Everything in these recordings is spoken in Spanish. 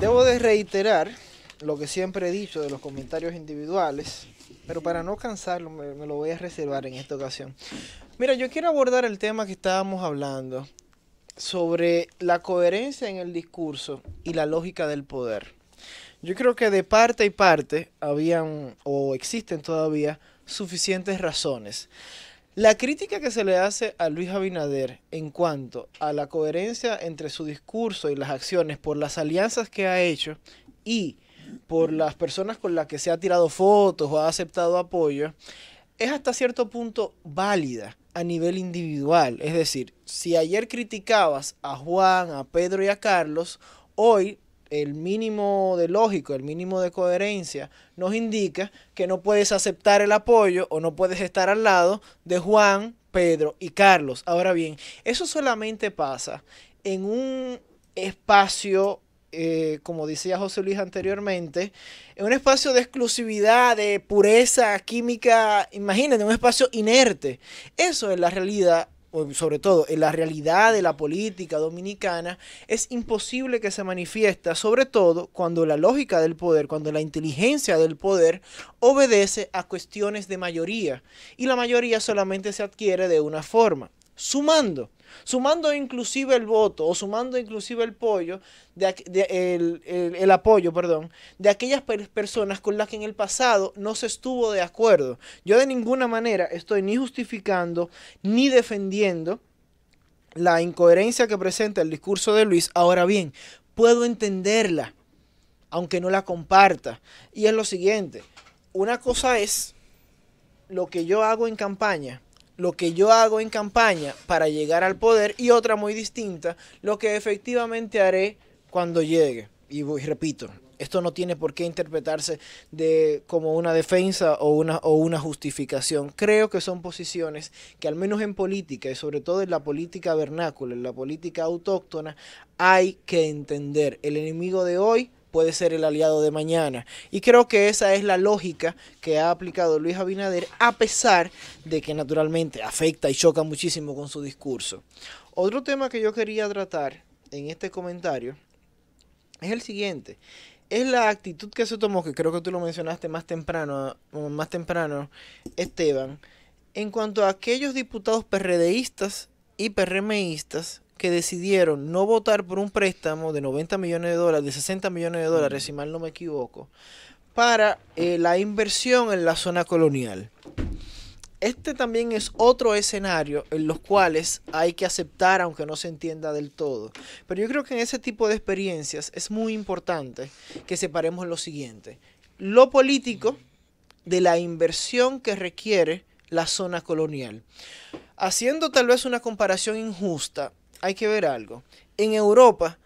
Debo de reiterar lo que siempre he dicho de los comentarios individuales, pero para no cansarlo me, lo voy a reservar en esta ocasión. Mira, yo quiero abordar el tema que estábamos hablando sobre la coherencia en el discurso y la lógica del poder. Yo creo que de parte y parte habían o existen todavía suficientes razones. La crítica que se le hace a Luis Abinader en cuanto a la coherencia entre su discurso y las acciones por las alianzas que ha hecho y por las personas con las que se ha tirado fotos o ha aceptado apoyo, es hasta cierto punto válida a nivel individual. Es decir, si ayer criticabas a Juan, a Pedro y a Carlos, hoy el mínimo de lógico, el mínimo de coherencia, nos indica que no puedes aceptar el apoyo o no puedes estar al lado de Juan, Pedro y Carlos. Ahora bien, eso solamente pasa en un espacio, eh, como decía José Luis anteriormente, en un espacio de exclusividad, de pureza química, imagínate, un espacio inerte. Eso es la realidad sobre todo en la realidad de la política dominicana, es imposible que se manifiesta, sobre todo cuando la lógica del poder, cuando la inteligencia del poder obedece a cuestiones de mayoría y la mayoría solamente se adquiere de una forma sumando, sumando inclusive el voto o sumando inclusive el pollo, de, el, apoyo, perdón, de aquellas personas con las que en el pasado no se estuvo de acuerdo. Yo de ninguna manera estoy ni justificando ni defendiendo la incoherencia que presenta el discurso de Luis. Ahora bien, puedo entenderla, aunque no la comparta. Y es lo siguiente, una cosa es lo que yo hago en campaña lo que yo hago en campaña para llegar al poder y otra muy distinta, lo que efectivamente haré cuando llegue. Y, repito, esto no tiene por qué interpretarse de, como una defensa o una, o una justificación. Creo que son posiciones que al menos en política y sobre todo en la política vernácula, en la política autóctona, hay que entender. El enemigo de hoy puede ser el aliado de mañana. Y creo que esa es la lógica que ha aplicado Luis Abinader, a pesar de que naturalmente afecta y choca muchísimo con su discurso. Otro tema que yo quería tratar en este comentario es el siguiente. Es la actitud que se tomó, que creo que tú lo mencionaste más temprano, más temprano, Esteban, en cuanto a aquellos diputados PRDistas y PRMistas que decidieron no votar por un préstamo de 90 millones de dólares, de 60 millones de dólares, si mal no me equivoco, para eh, la inversión en la zona colonial. Este también es otro escenario en los cuales hay que aceptar aunque no se entienda del todo. Pero yo creo que en ese tipo de experiencias es muy importante que separemos lo siguiente. Lo político de la inversión que requiere la zona colonial. Haciendo tal vez una comparación injusta, hay que ver algo. En Europa,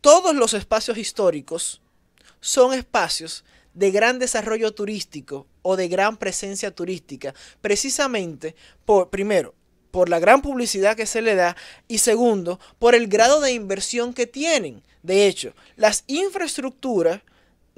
todos los espacios históricos son espacios de gran desarrollo turístico o de gran presencia turística, precisamente por, primero, por la gran publicidad que se le da y segundo, por el grado de inversión que tienen. De hecho, las infraestructuras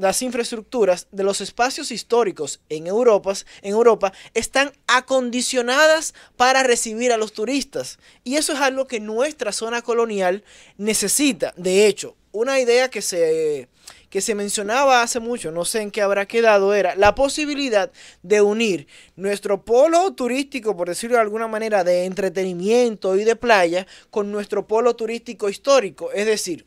las infraestructuras de los espacios históricos en Europa, en Europa están acondicionadas para recibir a los turistas. Y eso es algo que nuestra zona colonial necesita. De hecho, una idea que se, que se mencionaba hace mucho, no sé en qué habrá quedado, era la posibilidad de unir nuestro polo turístico, por decirlo de alguna manera, de entretenimiento y de playa, con nuestro polo turístico histórico. Es decir,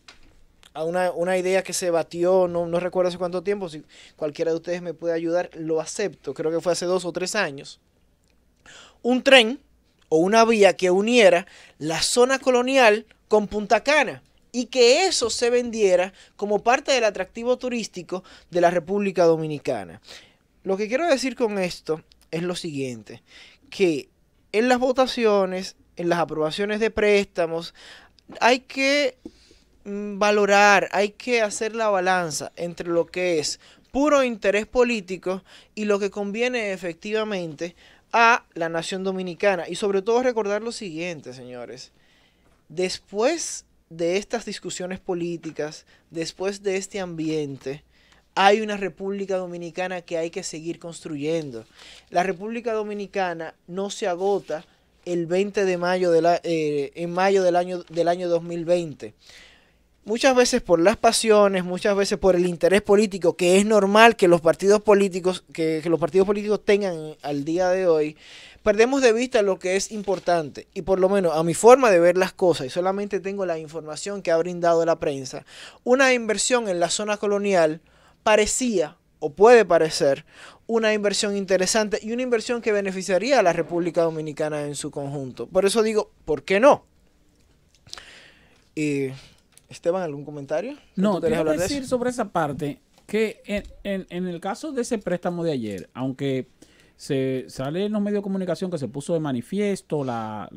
a una, idea que se batió, no, no recuerdo hace cuánto tiempo, si cualquiera de ustedes me puede ayudar, lo acepto, creo que fue hace dos o tres años, un tren o una vía que uniera la zona colonial con Punta Cana y que eso se vendiera como parte del atractivo turístico de la República Dominicana. Lo que quiero decir con esto es lo siguiente, que en las votaciones, en las aprobaciones de préstamos, hay que Mm, valorar, hay que hacer la balanza entre lo que es puro interés político y lo que conviene efectivamente a la nación dominicana. Y sobre todo recordar lo siguiente, señores. Después de estas discusiones políticas, después de este ambiente, hay una República Dominicana que hay que seguir construyendo. La República Dominicana no se agota el 20 de mayo de la, eh, en mayo del año, del año 2020 muchas veces por las pasiones, muchas veces por el interés político, que es normal que los partidos políticos, que, los partidos políticos tengan al día de hoy, perdemos de vista lo que es importante. Y por lo menos a mi forma de ver las cosas, y solamente tengo la información que ha brindado la prensa, una inversión en la zona colonial parecía o puede parecer una inversión interesante y una inversión que beneficiaría a la República Dominicana en su conjunto. Por eso digo, ¿por qué no? Eh, Esteban, ¿algún comentario? No, te quiero decir sobre esa parte que en, el caso de ese préstamo de ayer, aunque se sale en los medios de comunicación que se puso de manifiesto la,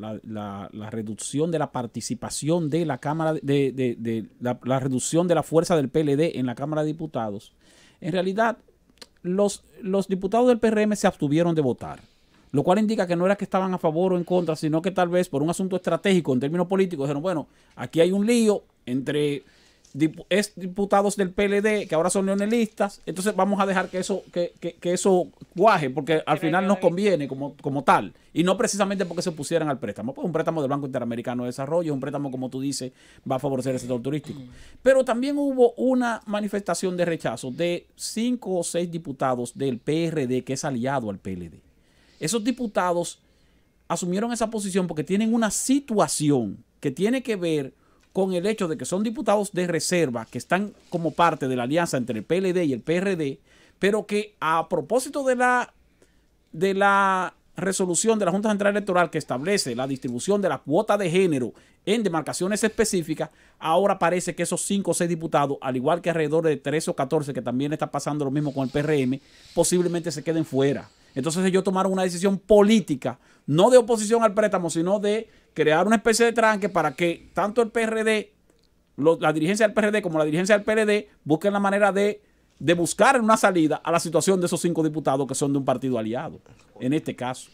reducción de la participación de la Cámara, de, la, reducción de la fuerza del PLD en la Cámara de Diputados, en realidad los, los diputados del PRM se abstuvieron de votar lo cual indica que no era que estaban a favor o en contra, sino que tal vez por un asunto estratégico en términos políticos dijeron, bueno, aquí hay un lío, entre diputados del PLD que ahora son leonelistas, entonces vamos a dejar que eso, que, eso guaje, porque al final nos conviene como, como tal, y no precisamente porque se pusieran al préstamo, pues un préstamo del Banco Interamericano de Desarrollo, un préstamo como tú dices, va a favorecer el sector turístico. Mm. Pero también hubo una manifestación de rechazo de cinco o seis diputados del PRD que es aliado al PLD. Esos diputados asumieron esa posición porque tienen una situación que tiene que ver con el hecho de que son diputados de reserva que están como parte de la alianza entre el PLD y el PRD, pero que a propósito de la, de la resolución de la Junta Central Electoral que establece la distribución de la cuota de género en demarcaciones específicas, ahora parece que esos 5 o 6 diputados, al igual que alrededor de 13 o 14 que también está pasando lo mismo con el PRM, posiblemente se queden fuera. Entonces ellos tomaron una decisión política, no de oposición al préstamo, sino de crear una especie de tranque para que tanto el PRD, la dirigencia del PRD como la dirigencia del PLD busquen la manera de buscar una salida a la situación de esos cinco diputados que son de un partido aliado, en este caso.